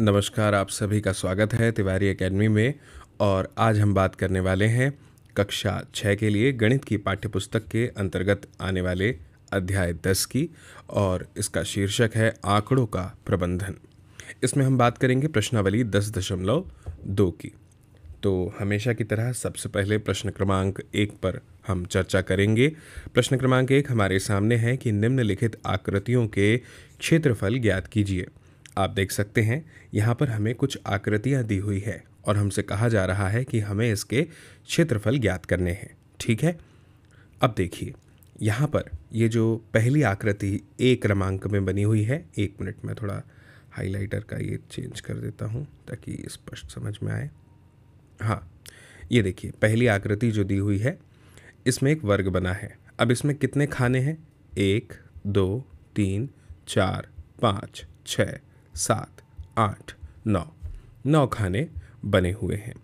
नमस्कार आप सभी का स्वागत है तिवारी एकेडमी में और आज हम बात करने वाले हैं कक्षा छः के लिए गणित की पाठ्यपुस्तक के अंतर्गत आने वाले अध्याय दस की और इसका शीर्षक है आंकड़ों का प्रबंधन इसमें हम बात करेंगे प्रश्नावली दस दशमलव दो की तो हमेशा की तरह सबसे पहले प्रश्न क्रमांक एक पर हम चर्चा करेंगे प्रश्न क्रमांक एक हमारे सामने है कि निम्नलिखित आकृतियों के क्षेत्रफल ज्ञात कीजिए आप देख सकते हैं यहाँ पर हमें कुछ आकृतियाँ दी हुई है और हमसे कहा जा रहा है कि हमें इसके क्षेत्रफल ज्ञात करने हैं ठीक है अब देखिए यहाँ पर ये जो पहली आकृति ए क्रमांक में बनी हुई है एक मिनट में थोड़ा हाइलाइटर का ये चेंज कर देता हूँ ताकि स्पष्ट समझ में आए हाँ ये देखिए पहली आकृति जो दी हुई है इसमें एक वर्ग बना है अब इसमें कितने खाने हैं एक दो तीन चार पाँच छः सात आठ नौ नौ खाने बने हुए हैं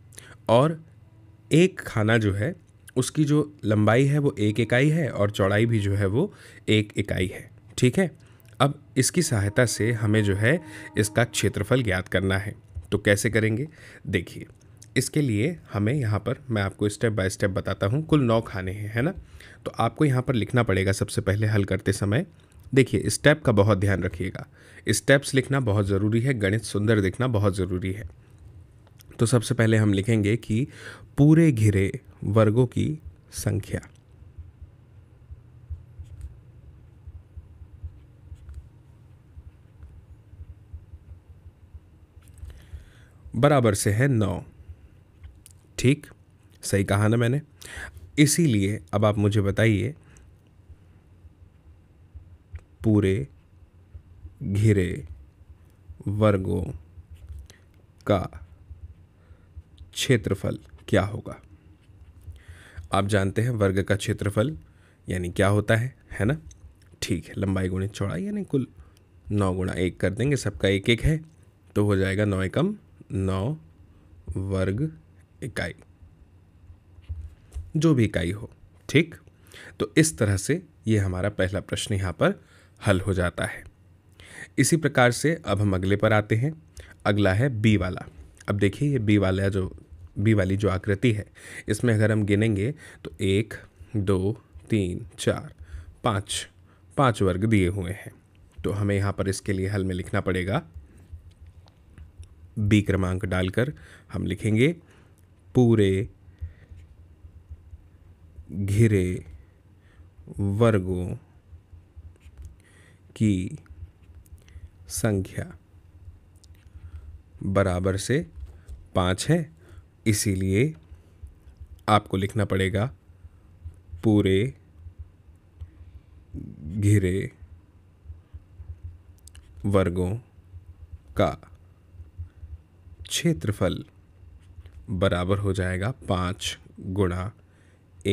और एक खाना जो है उसकी जो लंबाई है वो एक इकाई है और चौड़ाई भी जो है वो एक इकाई है ठीक है अब इसकी सहायता से हमें जो है इसका क्षेत्रफल ज्ञात करना है तो कैसे करेंगे देखिए इसके लिए हमें यहाँ पर मैं आपको स्टेप बाय स्टेप बताता हूँ कुल नौ खाने हैं है ना तो आपको यहाँ पर लिखना पड़ेगा सबसे पहले हल करते समय देखिए स्टेप का बहुत ध्यान रखिएगा स्टेप्स लिखना बहुत ज़रूरी है गणित सुंदर दिखना बहुत ज़रूरी है तो सबसे पहले हम लिखेंगे कि पूरे घिरे वर्गों की संख्या बराबर से है नौ ठीक सही कहा ना मैंने इसीलिए अब आप मुझे बताइए पूरे घिरे वर्गों का क्षेत्रफल क्या होगा आप जानते हैं वर्ग का क्षेत्रफल यानी क्या होता है है ना ठीक है लंबाई गुणे चौड़ाई यानी कुल नौ गुणा एक कर देंगे सबका एक एक है तो हो जाएगा नौ एकम नौ वर्ग इकाई जो भी इकाई हो ठीक तो इस तरह से ये हमारा पहला प्रश्न यहाँ पर हल हो जाता है इसी प्रकार से अब हम अगले पर आते हैं अगला है बी वाला अब देखिए ये बी वाला जो बी वाली जो आकृति है इसमें अगर हम गिनेंगे तो एक दो तीन चार पाँच पाँच वर्ग दिए हुए हैं तो हमें यहाँ पर इसके लिए हल में लिखना पड़ेगा बी क्रमांक डालकर हम लिखेंगे पूरे घिरे वर्गों की संख्या बराबर से पाँच है इसीलिए आपको लिखना पड़ेगा पूरे घिरे वर्गों का क्षेत्रफल बराबर हो जाएगा पाँच गुणा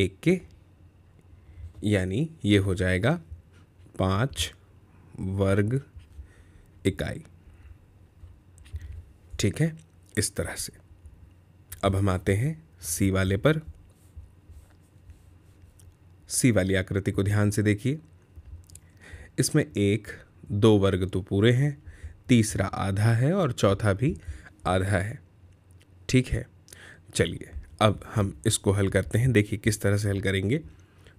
एक के यानी ये हो जाएगा पाँच वर्ग इकाई ठीक है इस तरह से अब हम आते हैं सी वाले पर सी वाली आकृति को ध्यान से देखिए इसमें एक दो वर्ग तो पूरे हैं तीसरा आधा है और चौथा भी आधा है ठीक है चलिए अब हम इसको हल करते हैं देखिए किस तरह से हल करेंगे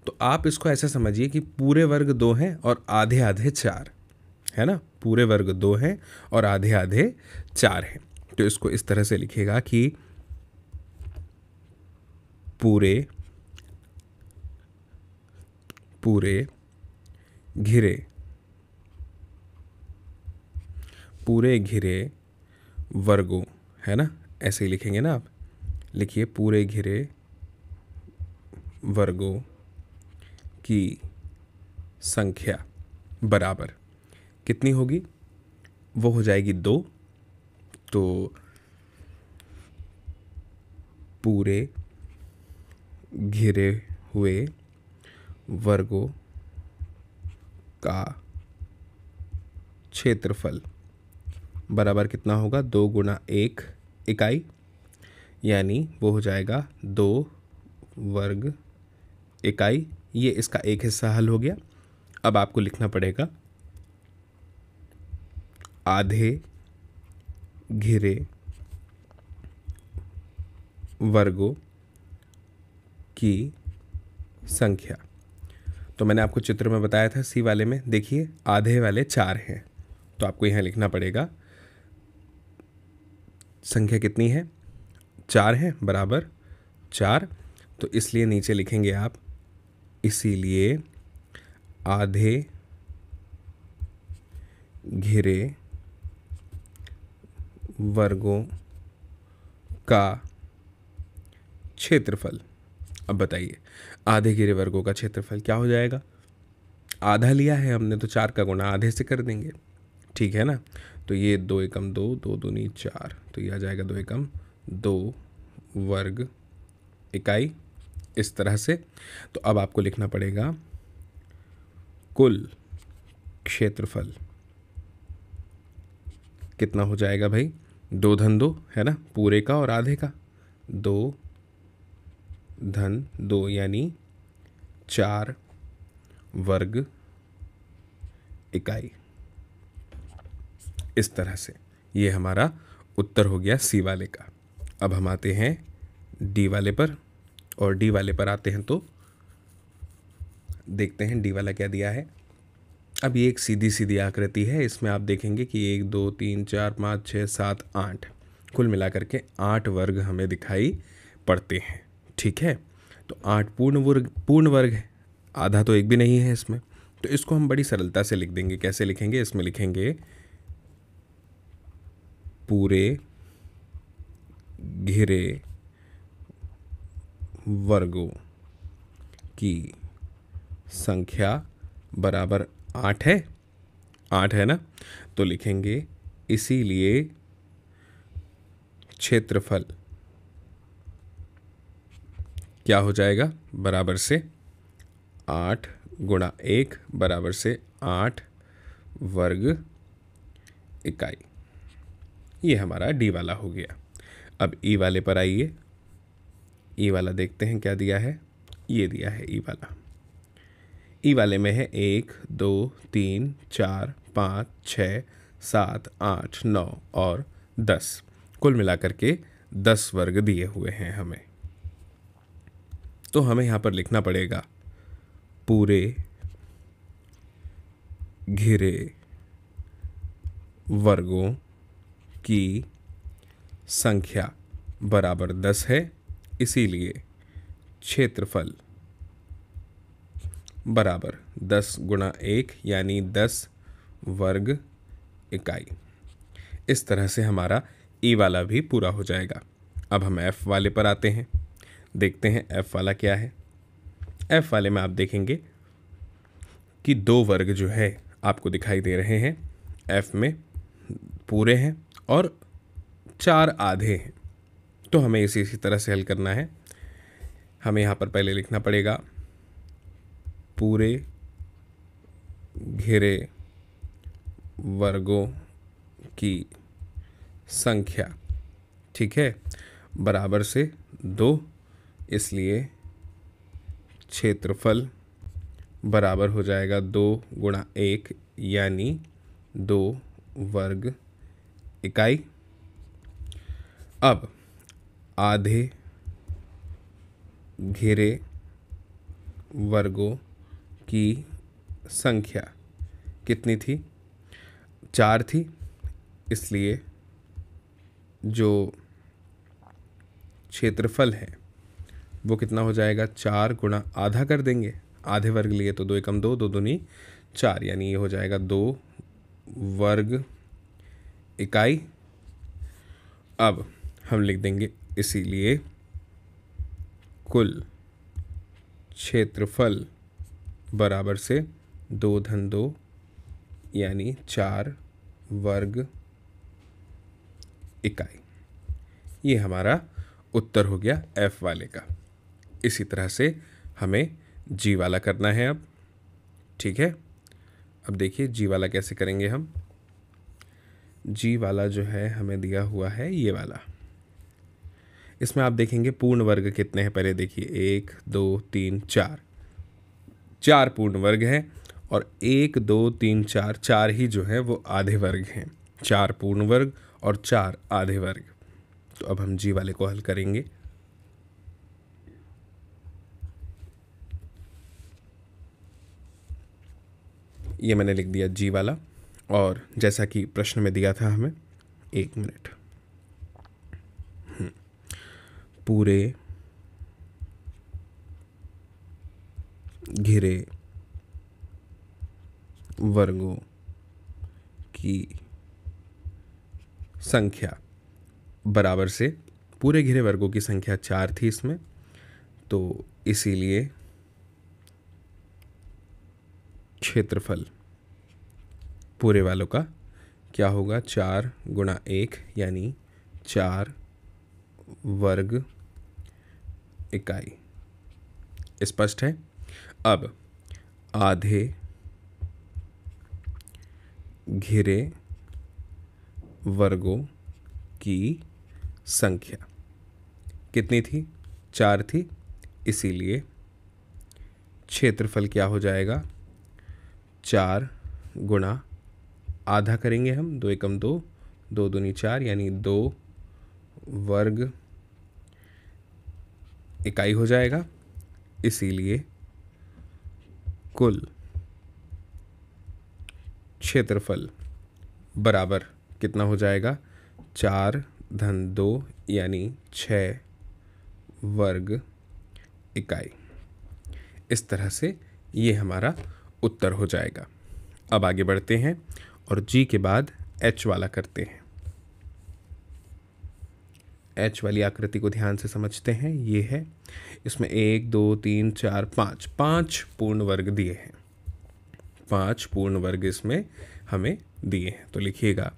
तो आप इसको ऐसा समझिए कि पूरे वर्ग दो हैं और आधे आधे चार है ना पूरे वर्ग दो हैं और आधे आधे चार हैं तो इसको इस तरह से लिखेगा कि पूरे पूरे घिरे पूरे घिरे वर्गों है ना ऐसे ही लिखेंगे ना आप लिखिए पूरे घिरे वर्गों की संख्या बराबर कितनी होगी वो हो जाएगी दो तो पूरे घिरे हुए वर्गों का क्षेत्रफल बराबर कितना होगा दो गुणा एक इकाई यानी वो हो जाएगा दो वर्ग इकाई ये इसका एक हिस्सा हल हो गया अब आपको लिखना पड़ेगा आधे घिरे वर्गों की संख्या तो मैंने आपको चित्र में बताया था सी वाले में देखिए आधे वाले चार हैं तो आपको यहाँ लिखना पड़ेगा संख्या कितनी है चार है बराबर चार तो इसलिए नीचे लिखेंगे आप इसीलिए आधे घिरे वर्गों का क्षेत्रफल अब बताइए आधे घिरे वर्गों का क्षेत्रफल क्या हो जाएगा आधा लिया है हमने तो चार का गुणा आधे से कर देंगे ठीक है ना तो ये दो एकम दो दो दूनी चार तो ये आ जाएगा दो एकम दो वर्ग इकाई इस तरह से तो अब आपको लिखना पड़ेगा कुल क्षेत्रफल कितना हो जाएगा भाई दो धन दो है ना पूरे का और आधे का दो धन दो यानी चार वर्ग इकाई इस तरह से ये हमारा उत्तर हो गया सी वाले का अब हम आते हैं डी वाले पर और डी वाले पर आते हैं तो देखते हैं डी वाला क्या दिया है अब ये एक सीधी सीधी आकृति है इसमें आप देखेंगे कि एक दो तीन चार पाँच छः सात आठ कुल मिलाकर के आठ वर्ग हमें दिखाई पड़ते हैं ठीक है तो आठ पूर्ण वर्ग पूर्ण वर्ग है आधा तो एक भी नहीं है इसमें तो इसको हम बड़ी सरलता से लिख देंगे कैसे लिखेंगे इसमें लिखेंगे पूरे घिरे वर्गों की संख्या बराबर आठ है आठ है ना तो लिखेंगे इसीलिए क्षेत्रफल क्या हो जाएगा बराबर से आठ गुणा एक बराबर से आठ वर्ग इकाई ये हमारा डी वाला हो गया अब ई वाले पर आइए ई वाला देखते हैं क्या दिया है ये दिया है ई वाला ई वाले में है एक दो तीन चार पाँच छ सात आठ नौ और दस कुल मिलाकर के दस वर्ग दिए हुए हैं हमें तो हमें यहाँ पर लिखना पड़ेगा पूरे घिरे वर्गों की संख्या बराबर दस है इसीलिए क्षेत्रफल बराबर दस गुणा एक यानी दस वर्ग इकाई इस तरह से हमारा ई e वाला भी पूरा हो जाएगा अब हम एफ़ वाले पर आते हैं देखते हैं एफ़ वाला क्या है एफ़ वाले में आप देखेंगे कि दो वर्ग जो है आपको दिखाई दे रहे हैं एफ़ में पूरे हैं और चार आधे हैं तो हमें इसे इसी तरह से हल करना है हमें यहाँ पर पहले लिखना पड़ेगा पूरे घेरे वर्गों की संख्या ठीक है बराबर से दो इसलिए क्षेत्रफल बराबर हो जाएगा दो गुणा एक यानी दो वर्ग इकाई अब आधे घेरे वर्गों की संख्या कितनी थी चार थी इसलिए जो क्षेत्रफल है वो कितना हो जाएगा चार गुणा आधा कर देंगे आधे वर्ग लिए तो दो एकम दो दो दूनी चार यानी ये हो जाएगा दो वर्ग इकाई अब हम लिख देंगे इसीलिए कुल क्षेत्रफल बराबर से दो धन दो यानी चार वर्ग इकाई ये हमारा उत्तर हो गया एफ वाले का इसी तरह से हमें जी वाला करना है अब ठीक है अब देखिए जी वाला कैसे करेंगे हम जी वाला जो है हमें दिया हुआ है ये वाला इसमें आप देखेंगे पूर्ण वर्ग कितने हैं पहले देखिए एक दो तीन चार चार पूर्ण वर्ग हैं और एक दो तीन चार चार ही जो है वो आधे वर्ग हैं चार पूर्ण वर्ग और चार आधे वर्ग तो अब हम जी वाले को हल करेंगे ये मैंने लिख दिया जी वाला और जैसा कि प्रश्न में दिया था हमें एक मिनट पूरे घिरे वर्गों की संख्या बराबर से पूरे घिरे वर्गों की संख्या चार थी इसमें तो इसीलिए क्षेत्रफल पूरे वालों का क्या होगा चार गुणा एक यानी चार वर्ग इकाई स्पष्ट है अब आधे घिरे वर्गों की संख्या कितनी थी चार थी इसीलिए क्षेत्रफल क्या हो जाएगा चार गुणा आधा करेंगे हम दो एकम दो दो दूनी चार यानी दो वर्ग इकाई हो जाएगा इसीलिए कुल क्षेत्रफल बराबर कितना हो जाएगा चार धन दो यानी छ वर्ग इकाई इस तरह से ये हमारा उत्तर हो जाएगा अब आगे बढ़ते हैं और जी के बाद एच वाला करते हैं एच वाली आकृति को ध्यान से समझते हैं ये है इसमें एक दो तीन चार पाँच पाँच पूर्ण वर्ग दिए हैं पाँच पूर्ण वर्ग इसमें हमें दिए हैं तो लिखिएगा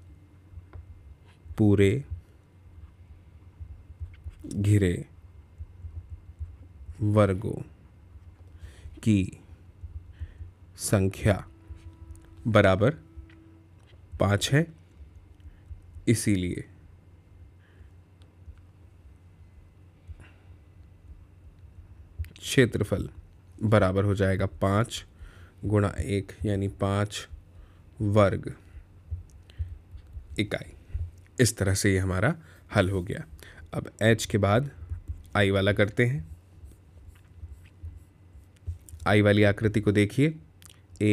पूरे घिरे वर्गों की संख्या बराबर पाँच है इसीलिए क्षेत्रफल बराबर हो जाएगा पाँच गुणा एक यानी पाँच वर्ग इकाई इस तरह से ये हमारा हल हो गया अब एच के बाद आई वाला करते हैं आई वाली आकृति को देखिए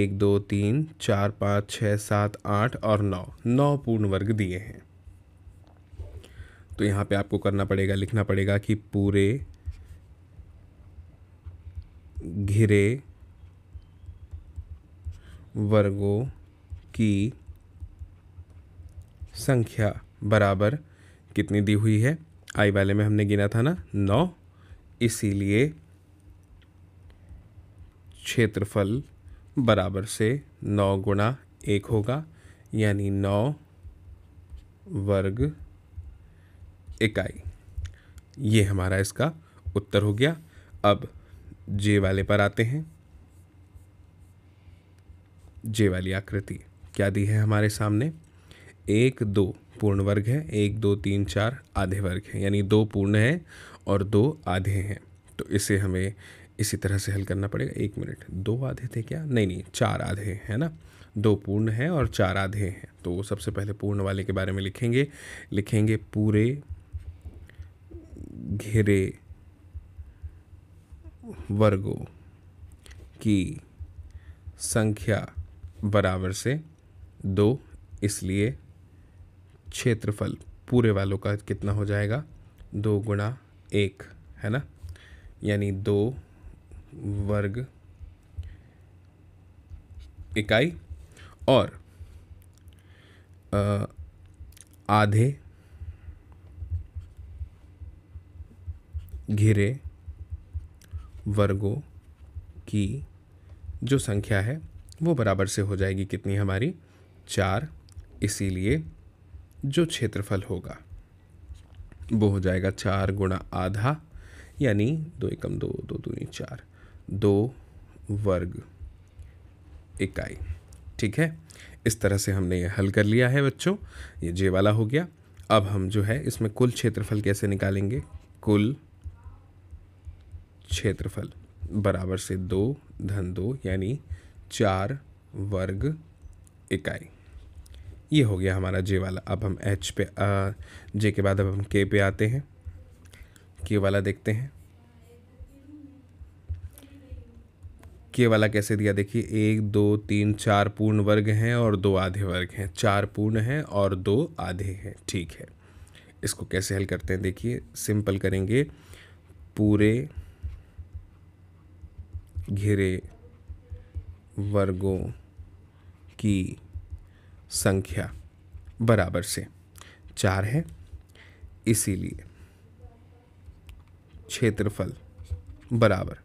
एक दो तीन चार पाँच छः सात आठ और नौ नौ पूर्ण वर्ग दिए हैं तो यहाँ पे आपको करना पड़ेगा लिखना पड़ेगा कि पूरे घिरे वर्गों की संख्या बराबर कितनी दी हुई है आई वाले में हमने गिना था ना नौ इसीलिए क्षेत्रफल बराबर से नौ गुणा एक होगा यानी नौ वर्ग इकाई ये हमारा इसका उत्तर हो गया अब जे वाले पर आते हैं जे वाली आकृति क्या दी है हमारे सामने एक दो पूर्ण वर्ग है एक दो तीन चार आधे वर्ग है यानी दो पूर्ण है और दो आधे हैं तो इसे हमें इसी तरह से हल करना पड़ेगा एक मिनट दो आधे थे क्या नहीं नहीं चार आधे है ना दो पूर्ण है और चार आधे हैं तो सबसे पहले पूर्ण वाले के बारे में लिखेंगे लिखेंगे पूरे घेरे वर्गों की संख्या बराबर से दो इसलिए क्षेत्रफल पूरे वालों का कितना हो जाएगा दो गुणा एक है ना यानी दो वर्ग इकाई और आधे घेरे वर्गों की जो संख्या है वो बराबर से हो जाएगी कितनी हमारी चार इसीलिए जो क्षेत्रफल होगा वो हो जाएगा चार गुणा आधा यानी दो एकम दो दो दूनी चार दो वर्ग इकाई ठीक है इस तरह से हमने ये हल कर लिया है बच्चों ये जे वाला हो गया अब हम जो है इसमें कुल क्षेत्रफल कैसे निकालेंगे कुल क्षेत्रफल बराबर से दो धन दो यानी चार वर्ग इकाई ये हो गया हमारा जे वाला अब हम एच पे आ, जे के बाद अब हम के पे आते हैं के वाला देखते हैं के वाला कैसे दिया देखिए एक दो तीन चार पूर्ण वर्ग हैं और दो आधे वर्ग हैं चार पूर्ण हैं और दो आधे हैं ठीक है इसको कैसे हल करते हैं देखिए सिंपल करेंगे पूरे घिरे वर्गों की संख्या बराबर से चार है इसीलिए क्षेत्रफल बराबर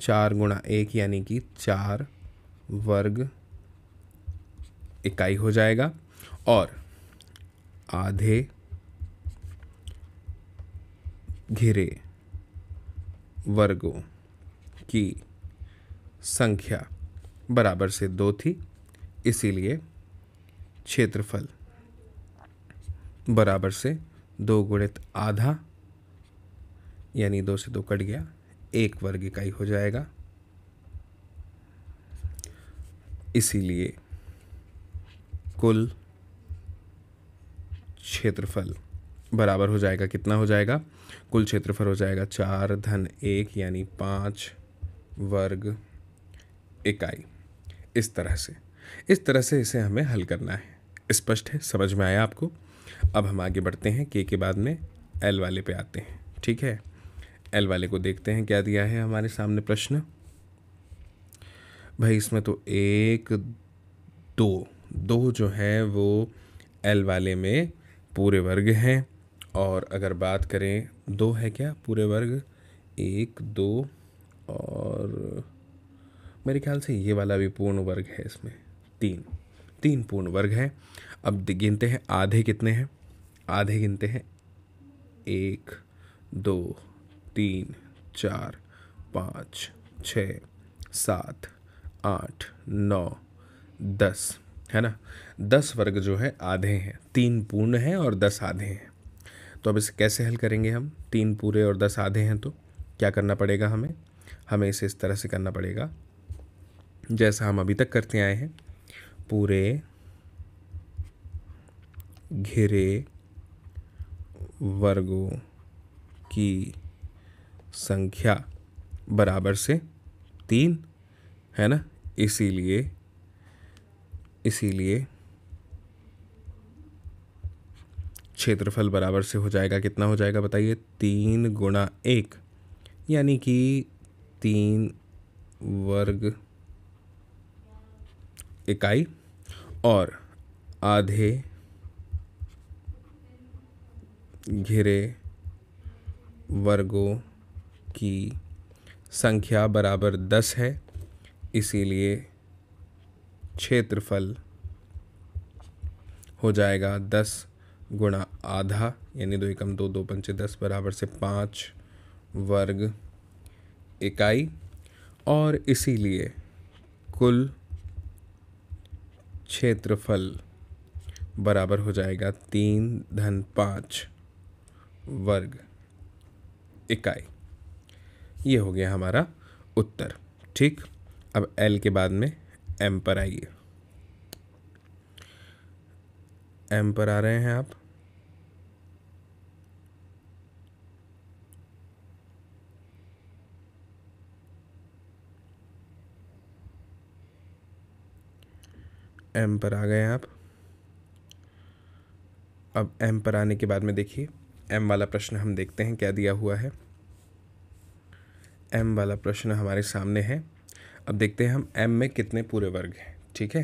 चार गुणा एक यानी कि चार वर्ग इकाई हो जाएगा और आधे घिरे वर्गों की संख्या बराबर से दो थी इसीलिए क्षेत्रफल बराबर से दो गुणित आधा यानी दो से दो कट गया एक वर्ग इकाई हो जाएगा इसीलिए कुल क्षेत्रफल बराबर हो जाएगा कितना हो जाएगा कुल क्षेत्रफल हो जाएगा चार धन एक यानी पाँच वर्ग इकाई इस तरह से इस तरह से इसे हमें हल करना है स्पष्ट है समझ में आया आपको अब हम आगे बढ़ते हैं के के बाद में एल वाले पे आते हैं ठीक है एल वाले को देखते हैं क्या दिया है हमारे सामने प्रश्न भाई इसमें तो एक दो दो जो हैं वो एल वाले में पूरे वर्ग हैं और अगर बात करें दो है क्या पूरे वर्ग एक दो और मेरे ख्याल से ये वाला भी पूर्ण वर्ग है इसमें तीन तीन पूर्ण वर्ग हैं अब गिनते हैं आधे कितने हैं आधे गिनते हैं एक दो तीन चार पाँच छ सात आठ नौ दस है ना दस वर्ग जो है आधे हैं तीन पूर्ण हैं और दस आधे हैं तो अब इसे कैसे हल करेंगे हम तीन पूरे और दस आधे हैं तो क्या करना पड़ेगा हमें हमें इसे इस तरह से करना पड़ेगा जैसा हम अभी तक करते आए हैं पूरे घिरे वर्गों की संख्या बराबर से तीन है ना इसीलिए इसीलिए क्षेत्रफल बराबर से हो जाएगा कितना हो जाएगा बताइए तीन गुणा एक यानी कि तीन वर्ग इकाई और आधे घिरे वर्गों की संख्या बराबर दस है इसीलिए क्षेत्रफल हो जाएगा दस गुणा आधा यानी दो एकम दो दो पंचे दस बराबर से पाँच वर्ग इकाई और इसीलिए कुल क्षेत्रफल बराबर हो जाएगा तीन धन पाँच वर्ग इकाई ये हो गया हमारा उत्तर ठीक अब एल के बाद में एम पर आइए एम पर आ रहे हैं आप एम पर आ गए आप अब एम पर आने के बाद में देखिए एम वाला प्रश्न हम देखते हैं क्या दिया हुआ है एम वाला प्रश्न हमारे सामने है अब देखते हैं हम एम में कितने पूरे वर्ग हैं ठीक है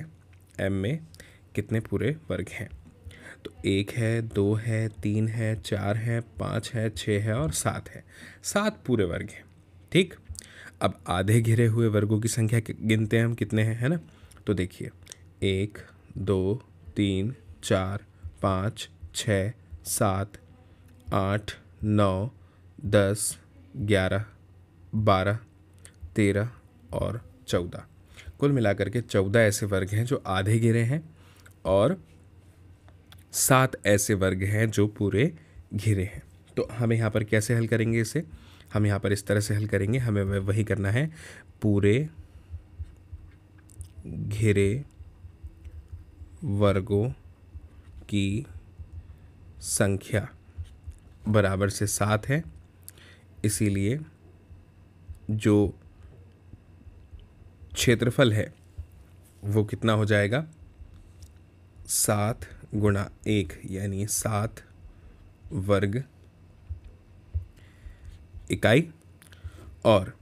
एम में कितने पूरे वर्ग हैं तो एक है दो है तीन है चार है पाँच है छः है और सात है सात पूरे वर्ग हैं ठीक अब आधे घिरे हुए वर्गों की संख्या गिनते हैं हम कितने हैं है ना तो देखिए एक दो तीन चार पाँच छ सात आठ नौ दस ग्यारह बारह तेरह और चौदह कुल मिलाकर के चौदह ऐसे वर्ग हैं जो आधे घिरे हैं और सात ऐसे वर्ग हैं जो पूरे घिरे हैं तो हम यहाँ पर कैसे हल करेंगे इसे हम यहाँ पर इस तरह से हल करेंगे हमें वही करना है पूरे घिरे वर्गों की संख्या बराबर से सात है इसीलिए जो क्षेत्रफल है वो कितना हो जाएगा सात गुणा एक यानी सात वर्ग इकाई और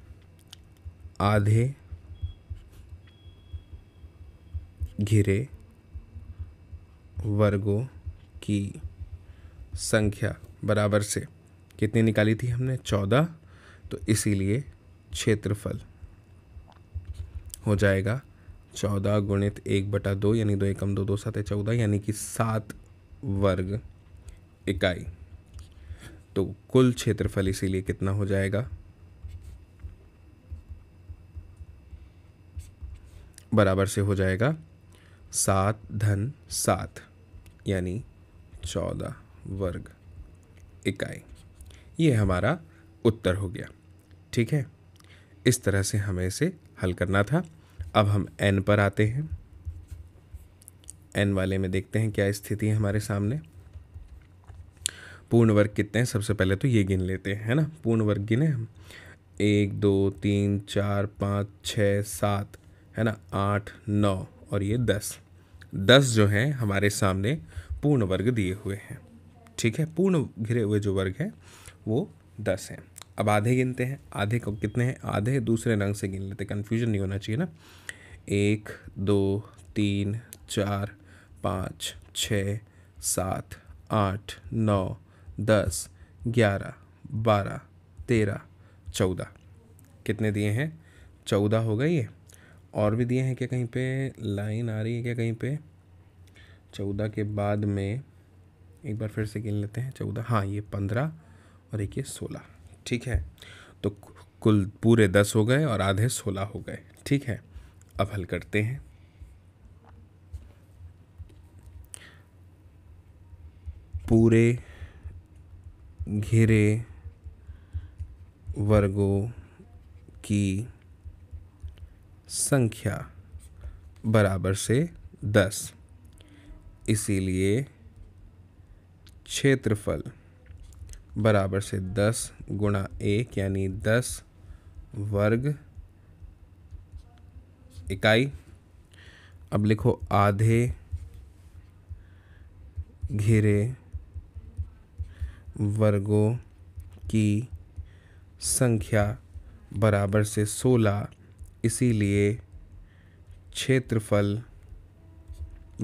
आधे घिरे वर्गों की संख्या बराबर से कितनी निकाली थी हमने चौदह तो इसीलिए क्षेत्रफल हो जाएगा चौदह गुणित एक बटा दो यानी दो एकम दो दो सात चौदह यानी कि सात वर्ग इकाई तो कुल क्षेत्रफल इसीलिए कितना हो जाएगा बराबर से हो जाएगा सात धन सात यानी चौदह वर्ग इकाई ये हमारा उत्तर हो गया ठीक है इस तरह से हमें इसे हल करना था अब हम एन पर आते हैं एन वाले में देखते हैं क्या स्थिति है हमारे सामने पूर्ण वर्ग कितने हैं सबसे पहले तो ये गिन लेते हैं है ना पूर्ण वर्ग गिने हम एक दो तीन चार पाँच छ सात है ना आठ नौ और ये दस दस जो हैं हमारे सामने पूर्ण वर्ग दिए हुए हैं ठीक है पूर्ण घिरे हुए जो वर्ग हैं वो दस हैं अब आधे गिनते हैं आधे को कितने हैं आधे दूसरे रंग से गिन लेते कन्फ्यूजन नहीं होना चाहिए ना एक दो तीन चार पाँच छ सात आठ नौ दस ग्यारह बारह तेरह चौदह कितने दिए हैं चौदह हो गए ये और भी दिए हैं क्या कहीं पे लाइन आ रही है क्या कहीं पे चौदह के बाद में एक बार फिर से गिन लेते हैं चौदह हाँ ये पंद्रह और एक ये सोलह ठीक है तो कुल पूरे दस हो गए और आधे सोलह हो गए ठीक है अब हल करते हैं पूरे घिरे वर्गों की संख्या बराबर से दस इसीलिए क्षेत्रफल बराबर से दस गुणा एक यानी दस वर्ग इकाई अब लिखो आधे घेरे वर्गों की संख्या बराबर से सोलह इसीलिए क्षेत्रफल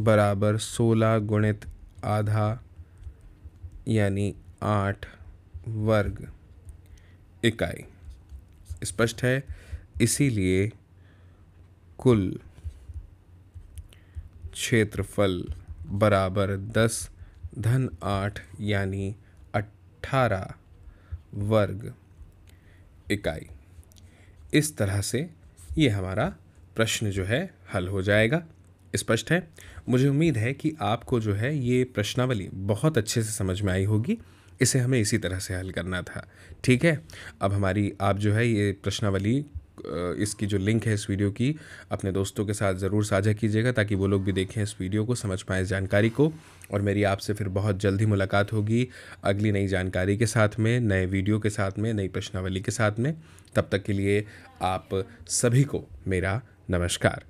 बराबर सोलह गुणित आधा यानी आठ वर्ग इकाई स्पष्ट है इसीलिए कुल क्षेत्रफल बराबर दस धन आठ यानी अट्ठारह वर्ग इकाई इस तरह से ये हमारा प्रश्न जो है हल हो जाएगा स्पष्ट है मुझे उम्मीद है कि आपको जो है ये प्रश्नावली बहुत अच्छे से समझ में आई होगी इसे हमें इसी तरह से हल करना था ठीक है अब हमारी आप जो है ये प्रश्नावली इसकी जो लिंक है इस वीडियो की अपने दोस्तों के साथ ज़रूर साझा कीजिएगा ताकि वो लोग भी देखें इस वीडियो को समझ पाएँ इस जानकारी को और मेरी आपसे फिर बहुत जल्दी मुलाकात होगी अगली नई जानकारी के साथ में नए वीडियो के साथ में नई प्रश्नावली के साथ में तब तक के लिए आप सभी को मेरा नमस्कार